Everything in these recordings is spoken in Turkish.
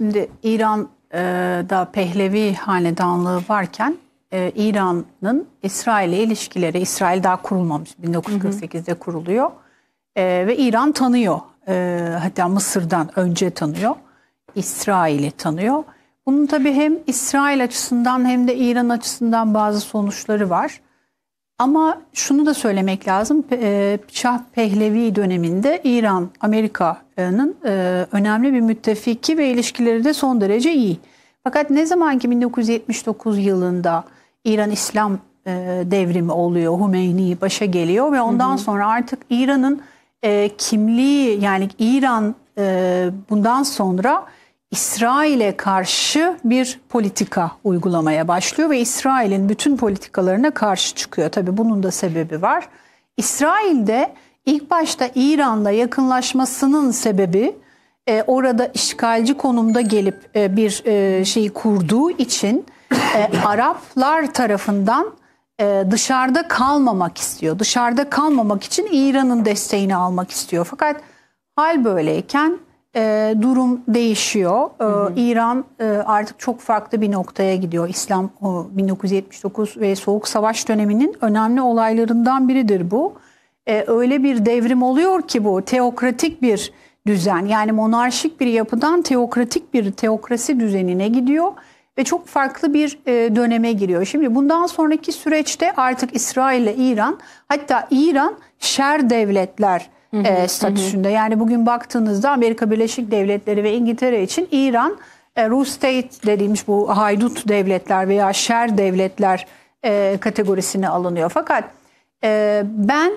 Şimdi İran'da e, Pehlevi hanedanlığı varken e, İran'ın İsrail ile ilişkileri, İsrail daha kurulmamış 1948'de kuruluyor e, ve İran tanıyor. hatta Mısır'dan önce tanıyor. İsrail'i tanıyor. Bunun tabii hem İsrail açısından hem de İran açısından bazı sonuçları var. Ama şunu da söylemek lazım. E, Şah Pehlevi döneminde İran, Amerika'nın e, önemli bir müttefiki ve ilişkileri de son derece iyi. Fakat ne zaman ki 1979 yılında İran İslam e, devrimi oluyor, Hümeyni başa geliyor ve ondan hı hı. sonra artık İran'ın kimliği yani İran bundan sonra İsrail'e karşı bir politika uygulamaya başlıyor ve İsrail'in bütün politikalarına karşı çıkıyor. Tabii bunun da sebebi var. İsrail'de ilk başta İran'la yakınlaşmasının sebebi e, orada işgalci konumda gelip e, bir e, şeyi kurduğu için e, Araplar tarafından e, dışarıda kalmamak istiyor. Dışarıda kalmamak için İran'ın desteğini almak istiyor. Fakat hal böyleyken e, durum değişiyor. E, hı hı. İran e, artık çok farklı bir noktaya gidiyor. İslam o, 1979 ve Soğuk Savaş döneminin önemli olaylarından biridir bu. E, öyle bir devrim oluyor ki bu teokratik bir düzen yani monarşik bir yapıdan teokratik bir teokrasi düzenine gidiyor ve çok farklı bir e, döneme giriyor. Şimdi bundan sonraki süreçte artık İsrail ile İran hatta İran şer devletler e, statüsünde. Yani bugün baktığınızda Amerika Birleşik Devletleri ve İngiltere için İran e, Rus State dediğimiz bu haydut devletler veya şer devletler e, kategorisine alınıyor. Fakat e, ben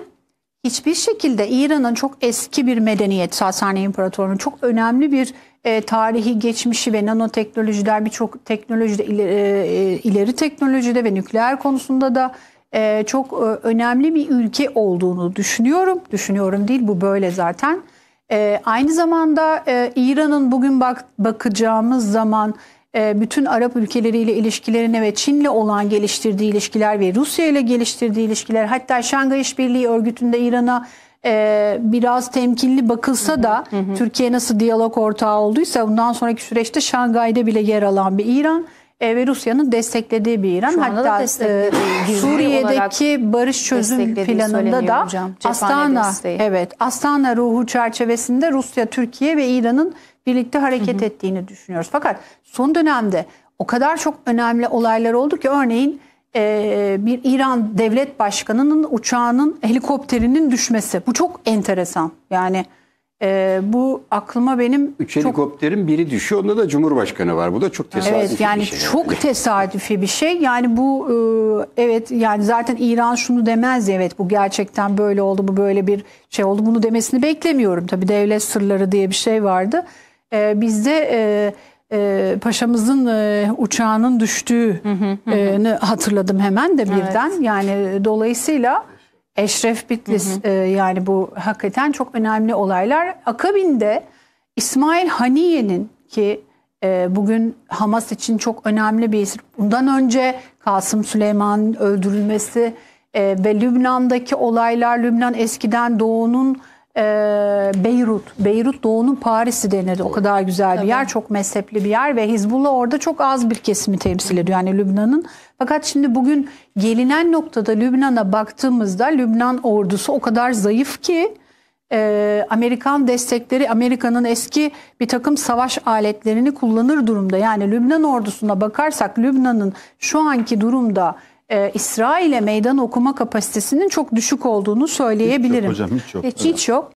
hiçbir şekilde İran'ın çok eski bir medeniyet, Sasani İmparatorluğu'nun çok önemli bir e, tarihi geçmişi ve nanoteknolojiler birçok teknolojide ileri, e, ileri teknolojide ve nükleer konusunda da e, çok e, önemli bir ülke olduğunu düşünüyorum. Düşünüyorum değil bu böyle zaten. E, aynı zamanda e, İran'ın bugün bak bakacağımız zaman e, bütün Arap ülkeleriyle ilişkilerine ve Çin'le olan geliştirdiği ilişkiler ve Rusya ile geliştirdiği ilişkiler hatta Şangay İşbirliği Örgütü'nde İran'a e, biraz temkinli bakılsa da hı hı. Türkiye nasıl diyalog ortağı olduysa bundan sonraki süreçte Şangay'da bile yer alan bir İran e, ve Rusya'nın desteklediği bir İran. Şu Hatta e, Suriye'deki barış çözüm planında da Astana evet Astana ruhu çerçevesinde Rusya, Türkiye ve İran'ın birlikte hareket hı hı. ettiğini düşünüyoruz. Fakat son dönemde o kadar çok önemli olaylar oldu ki örneğin e, bir İran devlet başkanının uçağının helikopterinin düşmesi. Bu çok enteresan. Yani ee, bu aklıma benim Üç çok... helikopterin biri düşüyor. Onda da Cumhurbaşkanı var. Bu da çok tesadüfi evet, yani bir şey. Çok yani. tesadüfi bir şey. Yani bu e, evet yani zaten İran şunu demez. Evet bu gerçekten böyle oldu. Bu böyle bir şey oldu. Bunu demesini beklemiyorum. Tabii devlet sırları diye bir şey vardı. E, bizde e, e, paşamızın e, uçağının düştüğünü hatırladım hemen de birden. Evet. Yani dolayısıyla Eşref Bitlis hı hı. E, yani bu hakikaten çok önemli olaylar. Akabinde İsmail Haniye'nin ki e, bugün Hamas için çok önemli bir isim. Bundan önce Kasım Süleyman'ın öldürülmesi e, ve Lübnan'daki olaylar, Lübnan eskiden doğunun e, Beyrut. Beyrut doğunun Paris'i denir. O kadar güzel bir yer. Çok mezhepli bir yer ve Hizbullah orada çok az bir kesimi temsil ediyor. Yani Lübnan'ın. Fakat şimdi bugün gelinen noktada Lübnan'a baktığımızda Lübnan ordusu o kadar zayıf ki e, Amerikan destekleri Amerika'nın eski bir takım savaş aletlerini kullanır durumda. Yani Lübnan ordusuna bakarsak Lübnan'ın şu anki durumda e, İsrail'e meydan okuma kapasitesinin çok düşük olduğunu söyleyebilirim. Hiç yok hocam hiç yok. Hiç, hiç yok.